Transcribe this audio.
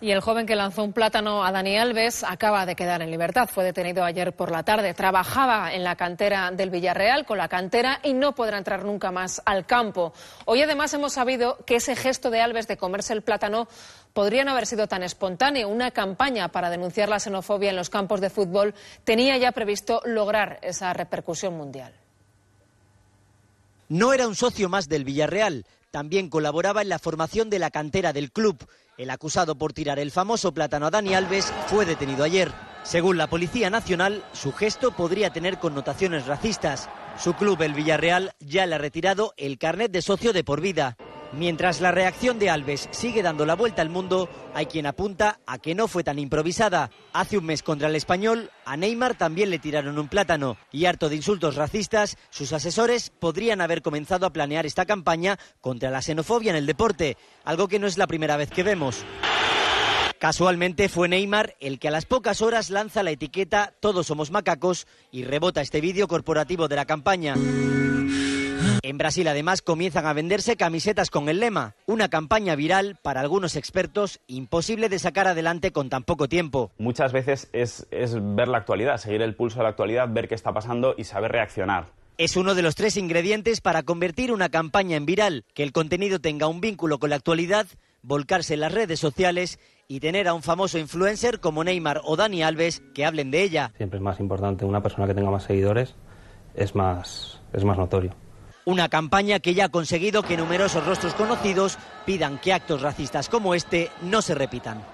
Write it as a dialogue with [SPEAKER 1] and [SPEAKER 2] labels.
[SPEAKER 1] Y el joven que lanzó un plátano a Dani Alves acaba de quedar en libertad. Fue detenido ayer por la tarde. Trabajaba en la cantera del Villarreal con la cantera y no podrá entrar nunca más al campo. Hoy además hemos sabido que ese gesto de Alves de comerse el plátano podría no haber sido tan espontáneo. Una campaña para denunciar la xenofobia en los campos de fútbol tenía ya previsto lograr esa repercusión mundial.
[SPEAKER 2] No era un socio más del Villarreal también colaboraba en la formación de la cantera del club. El acusado por tirar el famoso plátano a Dani Alves fue detenido ayer. Según la Policía Nacional, su gesto podría tener connotaciones racistas. Su club, el Villarreal, ya le ha retirado el carnet de socio de por vida. Mientras la reacción de Alves sigue dando la vuelta al mundo, hay quien apunta a que no fue tan improvisada. Hace un mes contra el español, a Neymar también le tiraron un plátano y harto de insultos racistas, sus asesores podrían haber comenzado a planear esta campaña contra la xenofobia en el deporte, algo que no es la primera vez que vemos. Casualmente fue Neymar el que a las pocas horas lanza la etiqueta Todos somos macacos y rebota este vídeo corporativo de la campaña. En Brasil además comienzan a venderse camisetas con el lema, una campaña viral para algunos expertos imposible de sacar adelante con tan poco tiempo. Muchas veces es, ver la actualidad, seguir el pulso
[SPEAKER 3] de la actualidad, ver qué está pasando y saber reaccionar.
[SPEAKER 2] Es uno de los tres ingredientes para convertir una campaña en viral, que el contenido tenga un vínculo con la actualidad, volcarse en las redes sociales y tener a un famoso influencer como Neymar o Dani Alves que hablen de ella.
[SPEAKER 3] Siempre es más importante una persona que tenga más seguidores, es más notorio.
[SPEAKER 2] Una campaña que ya ha conseguido que numerosos rostros conocidos pidan que actos racistas como este no se repitan.